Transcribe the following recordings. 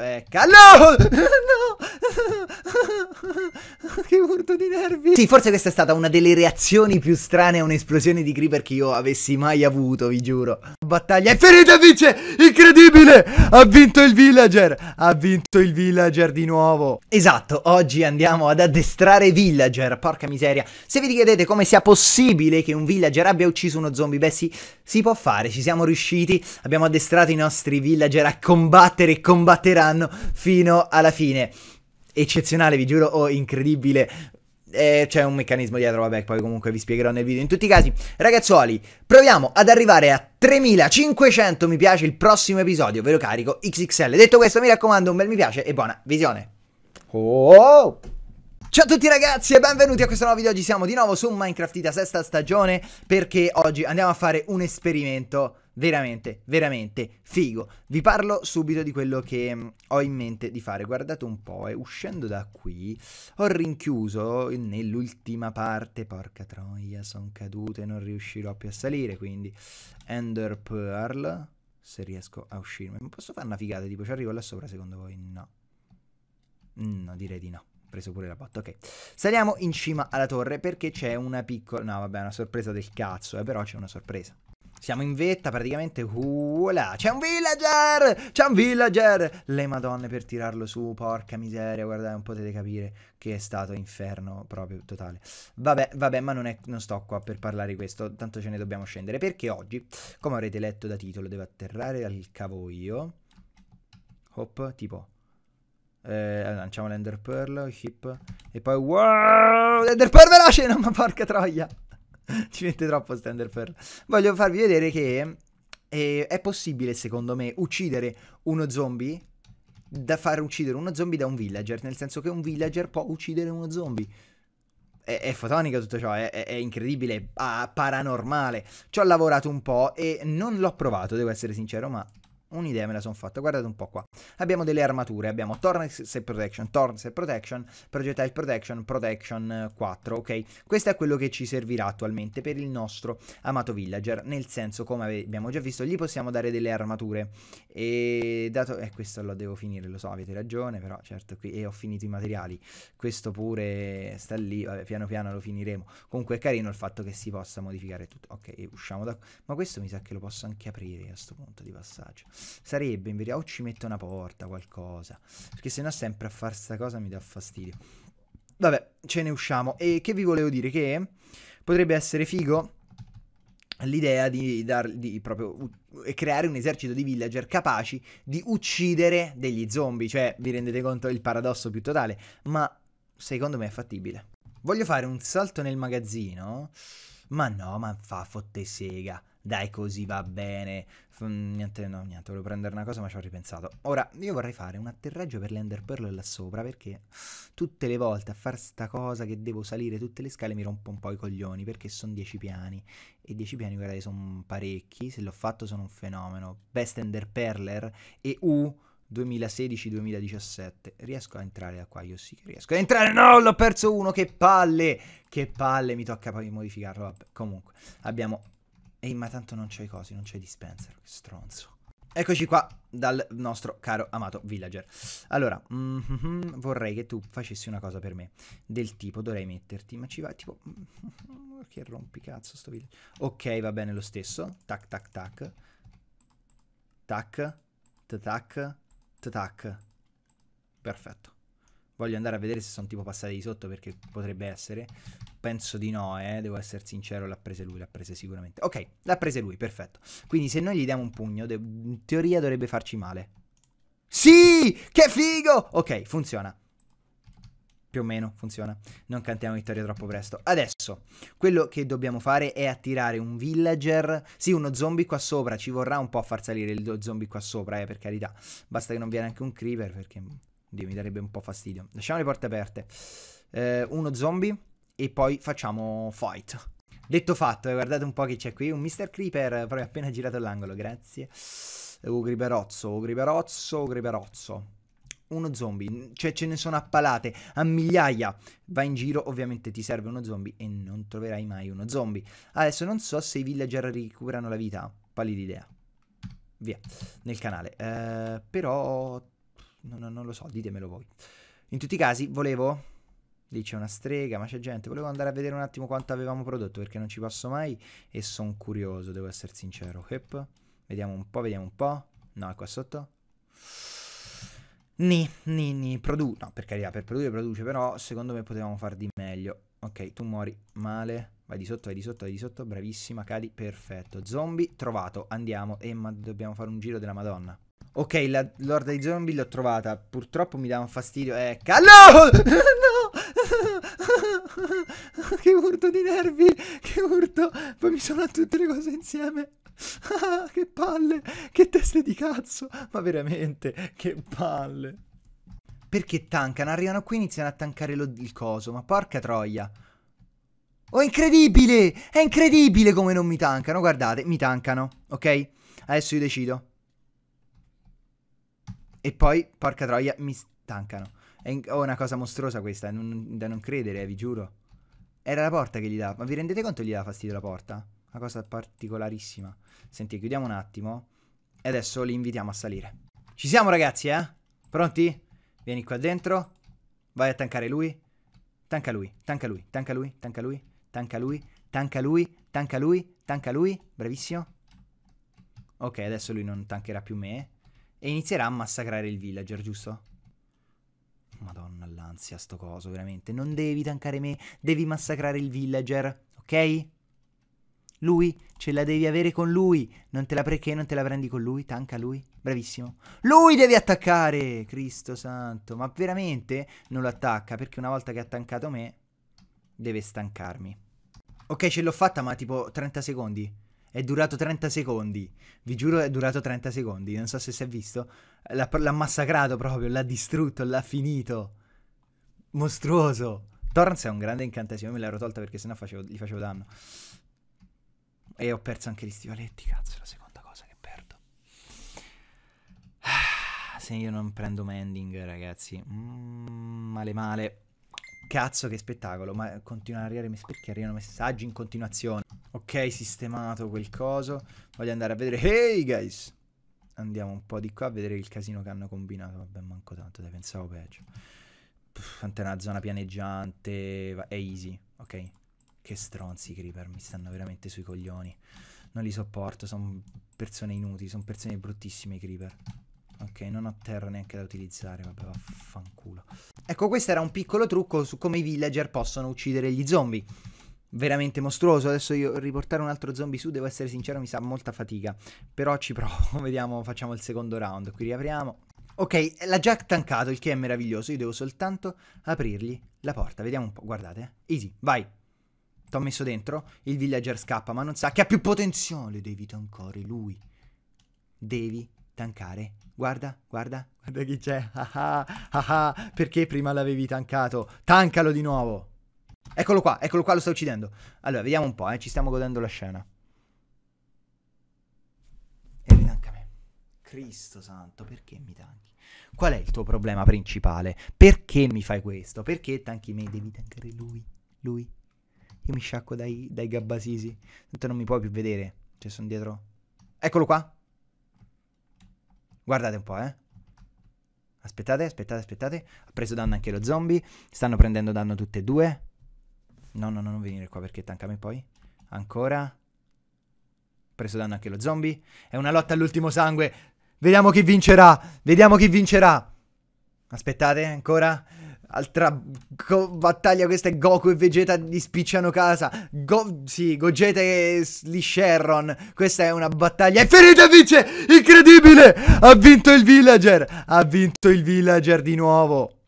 Eh, ¡No! che urto di nervi! Sì, forse questa è stata una delle reazioni più strane a un'esplosione di creeper che io avessi mai avuto, vi giuro. Battaglia è Ferita vince! Incredibile! Ha vinto il villager! Ha vinto il villager di nuovo! Esatto, oggi andiamo ad addestrare villager, porca miseria. Se vi chiedete come sia possibile che un villager abbia ucciso uno zombie, beh sì, si può fare, ci siamo riusciti, abbiamo addestrato i nostri villager a combattere e combatteranno fino alla fine eccezionale, vi giuro, o oh, incredibile. Eh, c'è un meccanismo dietro, vabbè, poi comunque vi spiegherò nel video. In tutti i casi, ragazzuoli, proviamo ad arrivare a 3500 mi piace il prossimo episodio, ve lo carico XXL. Detto questo, mi raccomando, un bel mi piace e buona visione. Oh! Ciao a tutti ragazzi e benvenuti a questo nuovo video. Oggi siamo di nuovo su Minecraft Ita sesta stagione perché oggi andiamo a fare un esperimento veramente, veramente figo. Vi parlo subito di quello che mm, ho in mente di fare. Guardate un po', eh, uscendo da qui ho rinchiuso nell'ultima parte, porca troia, sono caduto e non riuscirò più a salire, quindi Ender Pearl, se riesco a uscirmi. Ma posso fare una figata, tipo ci arrivo là sopra secondo voi? No. No, direi di no preso pure la botta, ok. Saliamo in cima alla torre perché c'è una piccola... No, vabbè, una sorpresa del cazzo, eh, però c'è una sorpresa. Siamo in vetta praticamente. Voilà. C'è un villager! C'è un villager! Le madonne per tirarlo su, porca miseria, guardate, non potete capire che è stato inferno proprio totale. Vabbè, vabbè, ma non, è, non sto qua per parlare di questo, tanto ce ne dobbiamo scendere. Perché oggi, come avrete letto da titolo, devo atterrare dal cavoio. Hop, tipo... Eh, lanciamo l'Ender Pearl, Hip. E poi... Wow! Ender Pearl veloce! No, ma porca troia! Ci mette troppo standard Pearl. Voglio farvi vedere che eh, è possibile, secondo me, uccidere uno zombie da far uccidere uno zombie da un villager, nel senso che un villager può uccidere uno zombie. È, è fotonica tutto ciò, è, è incredibile, è ah, paranormale. Ci ho lavorato un po' e non l'ho provato, devo essere sincero, ma un'idea me la sono fatta. Guardate un po' qua. Abbiamo delle armature, abbiamo Tornex e Protection, Tornex Set Protection, Projectile Protection, Protection 4, eh, ok? Questo è quello che ci servirà attualmente per il nostro amato villager, nel senso come abbiamo già visto gli possiamo dare delle armature e dato... eh questo lo devo finire, lo so, avete ragione, però certo qui e ho finito i materiali, questo pure sta lì, vabbè piano piano lo finiremo. Comunque è carino il fatto che si possa modificare tutto, ok? Usciamo da... ma questo mi sa che lo posso anche aprire a questo punto di passaggio. Sarebbe in verità o ci metto una porta, qualcosa. Perché se no sempre a fare sta cosa mi dà fastidio. Vabbè, ce ne usciamo. E che vi volevo dire? Che potrebbe essere figo l'idea di, dar, di proprio, creare un esercito di villager capaci di uccidere degli zombie. Cioè, vi rendete conto il paradosso più totale, ma secondo me è fattibile. Voglio fare un salto nel magazzino? Ma no, ma fa fotte sega dai così va bene, F- niente, no, niente, volevo prendere una cosa ma ci ho ripensato. Ora, io vorrei fare un atterraggio per le Enderpearl là sopra, perché tutte le volte a fare sta cosa che devo salire tutte le scale mi rompo un po' i coglioni, perché sono 10 piani, e 10 piani guardate sono parecchi, se l'ho fatto sono un fenomeno. Best Enderperler e U... 2016-2017. Riesco a entrare da qua? Io sì che riesco a entrare. No, l'ho perso uno. Che palle! Che palle, mi tocca poi modificarlo. Vabbè, comunque, abbiamo Ehi, ma tanto non c'è i cosi, non c'è i dispenser, che stronzo. Eccoci qua dal nostro caro amato villager. Allora, mm -hmm, vorrei che tu facessi una cosa per me. Del tipo, dovrei metterti, ma ci va, tipo... Che rompicazzo sto villager. Ok, va bene lo stesso. Tac, tac, tac. Tac, tac, tac. Perfetto. Voglio andare a vedere se sono tipo passati di sotto perché potrebbe essere penso di no, eh, devo essere sincero, l'ha prese lui, l'ha prese sicuramente. Ok, l'ha prese lui, perfetto. Quindi se noi gli diamo un pugno, in teoria dovrebbe farci male. Sì, che figo! Ok, funziona. Più o meno funziona. Non cantiamo vittoria troppo presto. Adesso, quello che dobbiamo fare è attirare un villager. Sì, uno zombie qua sopra. Ci vorrà un po' a far salire il zombie qua sopra, eh, per carità. Basta che non viene anche un creeper, perché... Dio, mi darebbe un po' fastidio. Lasciamo le porte aperte. Eh, uno zombie e poi facciamo fight. Detto fatto, guardate un po' che c'è qui, un Mr. Creeper proprio appena girato l'angolo, grazie. Ogri Barozzo, Ogri Barozzo, Ogri Barozzo. Uno zombie, cioè ce ne sono appalate a migliaia. Vai in giro, ovviamente ti serve uno zombie e non troverai mai uno zombie. Adesso non so se i villager recuperano la vita, pallida idea. Via, nel canale. Eh, però, no, no, non lo so, ditemelo voi. In tutti i casi, volevo Lì c'è una strega, ma c'è gente. Volevo andare a vedere un attimo quanto avevamo prodotto perché non ci passo mai e sono curioso, devo essere sincero. Hep. Vediamo un po', vediamo un po'. No, è qua sotto. Ni, ni, ni, produce. No, per carità, per produrre produce, però secondo me potevamo far di meglio. Ok, tu muori male. Vai di sotto, vai di sotto, vai di sotto. Bravissima, cadi, perfetto. Zombie trovato, andiamo. E eh, ma dobbiamo fare un giro della madonna. Ok, la l'orda di zombie l'ho trovata. Purtroppo mi dà un fastidio. Eh, callo! no! che urto di nervi, che urto, poi mi sono tutte le cose insieme. che palle, che teste di cazzo, ma veramente, che palle. Perché tankano? Arrivano qui e iniziano a tankare lo, il coso, ma porca troia. Oh, incredibile! È incredibile come non mi tankano, guardate, mi tankano, ok? Adesso io decido. E poi, porca troia, mi tankano. È, oh, una cosa mostruosa questa, non, da non credere, eh, vi giuro. Era la porta che gli dava. Ma vi rendete conto che gli dava fastidio la porta? Una cosa particolarissima. Senti, chiudiamo un attimo. E adesso li invitiamo a salire. Ci siamo ragazzi, eh? Pronti? Vieni qua dentro. Vai a tankare lui. Tanca lui, tanca lui, tanca lui, tanca lui, tanca lui, tanca lui, tanca lui, tanca lui. Bravissimo. Ok, adesso lui non tankerà più me. E inizierà a massacrare il villager, giusto? Madonna, l'ansia, sto coso, veramente. Non devi tankare me, devi massacrare il villager, ok? Lui, ce la devi avere con lui. Non te la perché non te la prendi con lui? Tanca lui. Bravissimo. Lui devi attaccare, Cristo santo. Ma veramente non lo attacca, perché una volta che ha tankato me, deve stancarmi. Ok, ce l'ho fatta, ma tipo 30 secondi. È durato 30 secondi. Vi giuro, è durato 30 secondi. Non so se si è visto. L'ha, l'ha massacrato proprio, l'ha distrutto, l'ha finito. Mostruoso. Torrance è un grande incantesimo. Io me l'ero tolta perché sennò facevo, gli facevo danno. E ho perso anche gli stivaletti, cazzo, la seconda cosa che perdo. Ah, se io non prendo Mending, ragazzi, mm, male male. Cazzo che spettacolo, ma continuano a arrivare messaggi, perché arrivano messaggi in continuazione. Ok, sistemato quel coso. Voglio andare a vedere... Hey guys! Andiamo un po' di qua a vedere il casino che hanno combinato. Vabbè, manco tanto, dai, pensavo peggio. è una zona pianeggiante, è easy, ok? Che stronzi i creeper, mi stanno veramente sui coglioni. Non li sopporto, sono persone inutili, sono persone bruttissime i creeper. Ok, non ho terra neanche da utilizzare, vabbè, vaffanculo. Ecco, questo era un piccolo trucco su come i villager possono uccidere gli zombie. Veramente mostruoso, adesso io riportare un altro zombie su, devo essere sincero, mi sa molta fatica. Però ci provo, vediamo, facciamo il secondo round. Qui riapriamo. Ok, l'ha già tancato, il che è meraviglioso. Io devo soltanto aprirgli la porta. Vediamo un po', guardate. Eh. Easy, vai. T'ho messo dentro, il villager scappa, ma non sa che ha più potenziale. Devi tankare lui. Devi tankare. Guarda, guarda, guarda chi c'è. Ah, ah, ah, ah perché prima l'avevi tankato? Tankalo di nuovo. Eccolo qua, eccolo qua, lo sta uccidendo. Allora, vediamo un po', eh, ci stiamo godendo la scena. E ritanca me. Cristo santo, perché mi tanchi? Qual è il tuo problema principale? Perché mi fai questo? Perché tanchi me? Devi tankare lui, lui. Io mi sciacco dai, dai gabbasisi. Tanto non mi puoi più vedere. Cioè, sono dietro. Eccolo qua. Guardate un po', eh. Aspettate, aspettate, aspettate. Ha preso danno anche lo zombie. Stanno prendendo danno tutte e due. No, no, no, non venire qua perché tanca poi. Ancora. Preso danno anche lo zombie. È una lotta all'ultimo sangue. Vediamo chi vincerà. Vediamo chi vincerà. Aspettate, ancora. Altra battaglia, questa è Goku e Vegeta gli spicciano casa. Go- sì, Gogeta e gli Sherron. Questa è una battaglia. È Ferita vince! Incredibile! Ha vinto il villager! Ha vinto il villager di nuovo.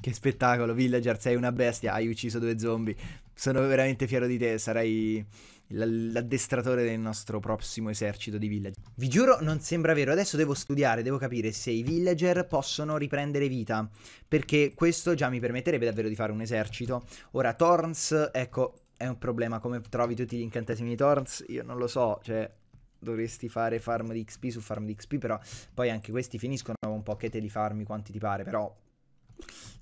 Che spettacolo, villager, sei una bestia. Hai ucciso due zombie. Sono veramente fiero di te, sarai l'addestratore del nostro prossimo esercito di villager. Vi giuro, non sembra vero. Adesso devo studiare, devo capire se i villager possono riprendere vita. Perché questo già mi permetterebbe davvero di fare un esercito. Ora, Thorns, ecco, è un problema. Come trovi tutti gli incantesimi di Thorns? Io non lo so, cioè... Dovresti fare farm di XP su farm di XP, però poi anche questi finiscono un po' che te li farmi quanti ti pare, però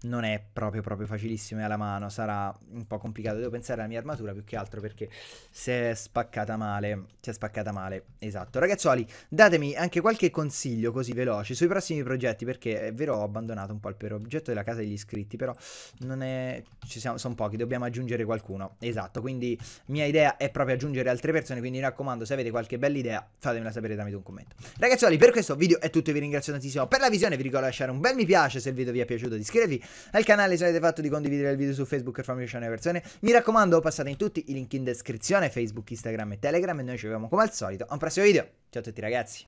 non è proprio, proprio facilissimo e alla mano, sarà un po' complicato. Devo pensare alla mia armatura più che altro perché si è spaccata male, si è spaccata male, esatto. Ragazzuoli, datemi anche qualche consiglio così veloce sui prossimi progetti perché è vero ho abbandonato un po' il per oggetto della casa degli iscritti, però non è... ci siamo, sono pochi, dobbiamo aggiungere qualcuno, esatto. Quindi mia idea è proprio aggiungere altre persone, quindi mi raccomando se avete qualche bella idea fatemela sapere tramite un commento. Ragazzuoli, per questo video è tutto, vi ringrazio tantissimo per la visione, vi ricordo di lasciare un bel mi piace se il video vi è piaciuto, di iscrivervi al canale se avete fatto di condividere il video su Facebook e farmi piacere alle persone. Mi raccomando, passate in tutti i link in descrizione, Facebook, Instagram e Telegram e noi ci vediamo come al solito a un prossimo video. Ciao a tutti ragazzi.